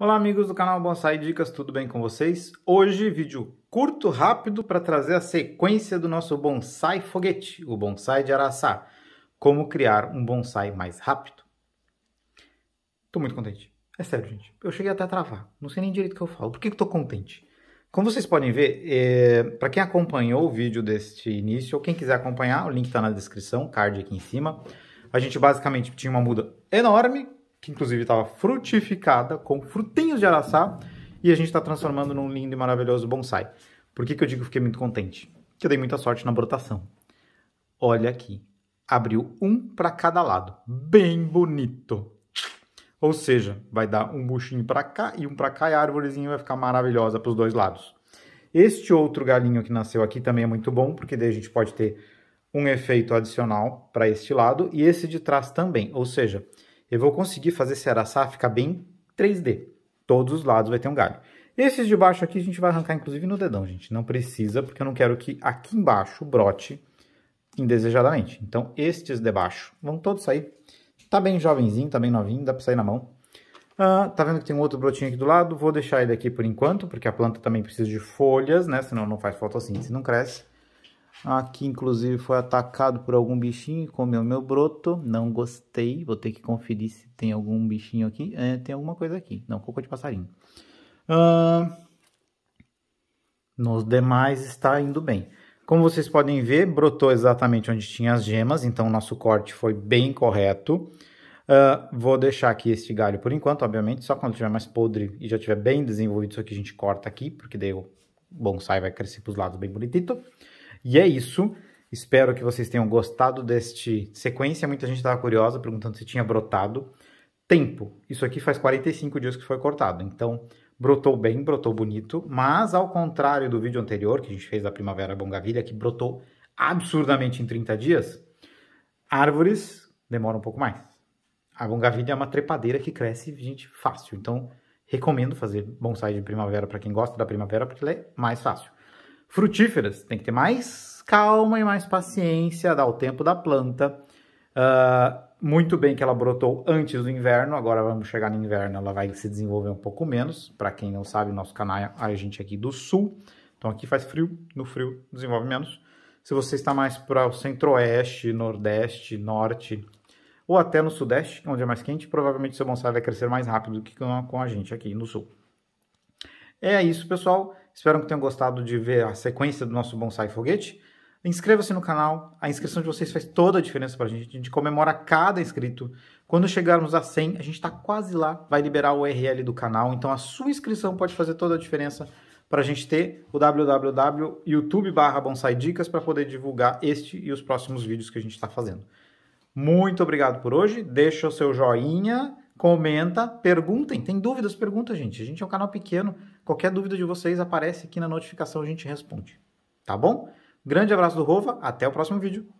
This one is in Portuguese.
Olá amigos do canal Bonsai Dicas, tudo bem com vocês? Hoje vídeo curto, rápido para trazer a sequência do nosso bonsai foguete, o bonsai de araçá, como criar um bonsai mais rápido. Estou muito contente, é sério gente, eu cheguei até a travar, não sei nem direito o que eu falo, por que estou contente? Como vocês podem ver, é... Eh, para quem acompanhou o vídeo deste início, ou quem quiser acompanhar, o link está na descrição, card aqui em cima, a gente basicamente tinha uma muda enorme, que inclusive estava frutificada com frutinhos de araçá, e a gente está transformando num lindo e maravilhoso bonsai. Por que, que eu digo que fiquei muito contente? Que eu dei muita sorte na brotação. Olha aqui, abriu um para cada lado, bem bonito. Ou seja, vai dar um buchinho para cá e um para cá e a árvorezinha vai ficar maravilhosa para os dois lados. Este outro galinho que nasceu aqui também é muito bom, porque daí a gente pode ter um efeito adicional para este lado e esse de trás também. Ou seja, eu vou conseguir fazer esse araçá ficar bem 3D. Todos os lados vai ter um galho. Esses de baixo aqui a gente vai arrancar inclusive no dedão, gente. Não precisa, porque eu não quero que aqui embaixo brote indesejadamente. Então, estes de baixo vão todos sair. Tá bem jovenzinho, tá bem novinho, dá pra sair na mão. Ah, tá vendo que tem um outro brotinho aqui do lado? Vou deixar ele aqui por enquanto, porque a planta também precisa de folhas, né? Senão não faz fotossíntese, não cresce. Aqui, inclusive, foi atacado por algum bichinho e comeu meu broto. Não gostei. Vou ter que conferir se tem algum bichinho aqui. É, tem alguma coisa aqui. Não, cocô de passarinho. nos demais está indo bem. Como vocês podem ver, brotou exatamente onde tinha as gemas. Então, o nosso corte foi bem correto. Uh, vou deixar aqui este galho por enquanto, obviamente, só quando tiver mais podre e já tiver bem desenvolvido isso aqui, a gente corta aqui, porque daí o bonsai vai crescer para os lados bem bonitito. E é isso. Espero que vocês tenham gostado deste sequência. Muita gente estava curiosa, perguntando se tinha brotado. Tempo. Isso aqui faz 45 dias que foi cortado. Então, brotou bem, brotou bonito. Mas, ao contrário do vídeo anterior, que a gente fez da Primavera Bongavilha, que brotou absurdamente em 30 dias, árvores demoram um pouco mais. A bongavilha é uma trepadeira que cresce, gente, fácil. Então, recomendo fazer bonsai de primavera para quem gosta da primavera, porque ela é mais fácil frutíferas. Tem que ter mais calma e mais paciência, dar o tempo da planta. Uh, muito bem que ela brotou antes do inverno, agora vamos chegar no inverno, ela vai se desenvolver um pouco menos. Para quem não sabe, nosso canal, é a gente aqui do sul, então aqui faz frio, no frio desenvolve menos. Se você está mais para o centro-oeste, nordeste, norte, ou até no sudeste, onde é mais quente, provavelmente seu bonsai vai crescer mais rápido do que com a gente aqui no sul. É isso, pessoal. Espero que tenham gostado de ver a sequência do nosso Bonsai Foguete. Inscreva-se no canal, a inscrição de vocês faz toda a diferença para a gente. A gente comemora cada inscrito. Quando chegarmos a 100, a gente está quase lá, vai liberar o URL do canal, então a sua inscrição pode fazer toda a diferença para a gente ter o www.youtube bonsai dicas para poder divulgar este e os próximos vídeos que a gente está fazendo. Muito obrigado por hoje, deixa o seu joinha comenta, perguntem. Tem dúvidas? Pergunta, gente. A gente é um canal pequeno. Qualquer dúvida de vocês aparece aqui na notificação, a gente responde. Tá bom? Grande abraço do Rova, até o próximo vídeo.